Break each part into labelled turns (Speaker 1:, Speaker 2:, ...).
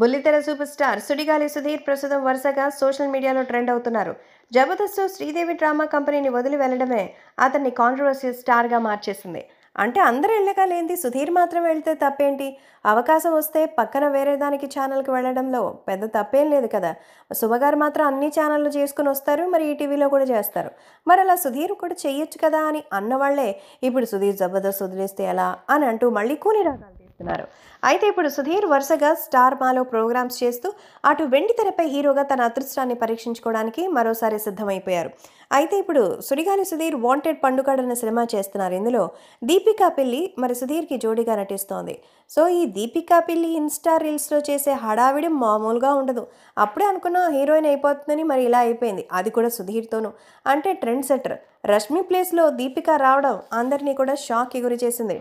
Speaker 1: బుల్లితెర super star సుడిగాలి సుధీర్ ప్రస్తుతం వరుసగా సోషల్ మీడియాలో ట్రెండ్ అవుతున్నారు జబర్దస్త్ శ్రీదేవి డ్రామా కంపెనీని వదిలి వెళ్ళడమే అతన్ని కాంట్రవర్షియల్ స్టార్గా మార్చేసింది అంటే అందరూ వెళ్ళగా లేనిది సుధీర్ మాత్రం వెళ్తే తప్పేంటి అవకాశం వస్తే పక్కన వేరే దానికి ఛానల్కి వెళ్ళడంలో పెద్ద తప్పేం లేదు కదా శుభగారు మాత్రం అన్ని ఛానళ్ళు చేసుకుని వస్తారు మరి ఈటీవీలో కూడా చేస్తారు మరి అలా సుధీర్ కూడా చేయొచ్చు కదా అని అన్నవాళ్లే ఇప్పుడు సుధీర్ జబర్దస్త్ వదిలేస్తే ఎలా అని అంటూ మళ్ళీ కూలి రాగాలి చెప్తున్నారు అయితే ఇప్పుడు సుధీర్ వరుసగా స్టార్ మాలో ప్రోగ్రామ్స్ చేస్తూ అటు వెండి తెరపై హీరోగా తన అదృష్టాన్ని పరీక్షించుకోవడానికి మరోసారి సిద్ధమైపోయారు అయితే ఇప్పుడు సుడిగాలి సుధీర్ వాంటెడ్ పండుగడన్న సినిమా చేస్తున్నారు ఇందులో దీపికా పిల్లి మరి సుధీర్కి జోడీగా నటిస్తోంది సో ఈ దీపికా పిల్లి ఇన్స్టా రీల్స్లో చేసే హడావిడి మామూలుగా ఉండదు అప్పుడే అనుకున్న హీరోయిన్ అయిపోతుందని మరి ఇలా అయిపోయింది అది కూడా సుధీర్తోనూ అంటే ట్రెండ్ సెటర్ రష్మి ప్లేస్లో దీపిక రావడం అందరినీ కూడా షాక్కి గురి చేసింది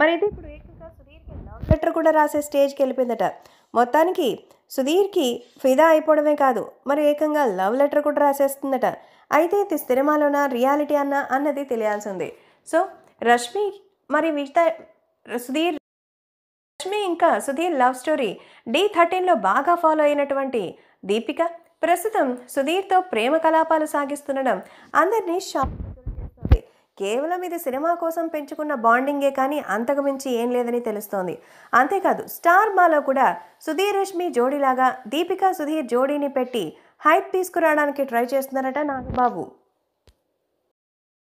Speaker 1: మరి ఇది ఇప్పుడు పేపర్ కూడా రాసే స్టేజ్కి వెళ్ళిపోయిందట మొత్తానికి సుధీర్కి ఫిదా అయిపోవడమే కాదు మరి ఏకంగా లవ్ లెటర్ కూడా రాసేస్తుందట అయితే ఇది సినిమాలోన రియాలిటీ అన్న అన్నది తెలియాల్సి ఉంది సో రష్మి మరి మిగతా సుధీర్ రష్మి ఇంకా సుధీర్ లవ్ స్టోరీ డి థర్టీన్లో బాగా ఫాలో అయినటువంటి దీపిక ప్రస్తుతం సుధీర్తో ప్రేమ కలాపాలు సాగిస్తుండడం అందరినీ షాక్ కేవలం ఇది సినిమా కోసం పెంచుకున్న బాండింగే కానీ అంతకుమించి ఏం లేదని తెలుస్తోంది అంతేకాదు స్టార్ మాలో కూడా సుధీర్ రష్మి జోడీలాగా దీపికా సుధీర్ జోడీని పెట్టి హైప్ తీసుకురావడానికి ట్రై చేస్తున్నారట నాగబాబు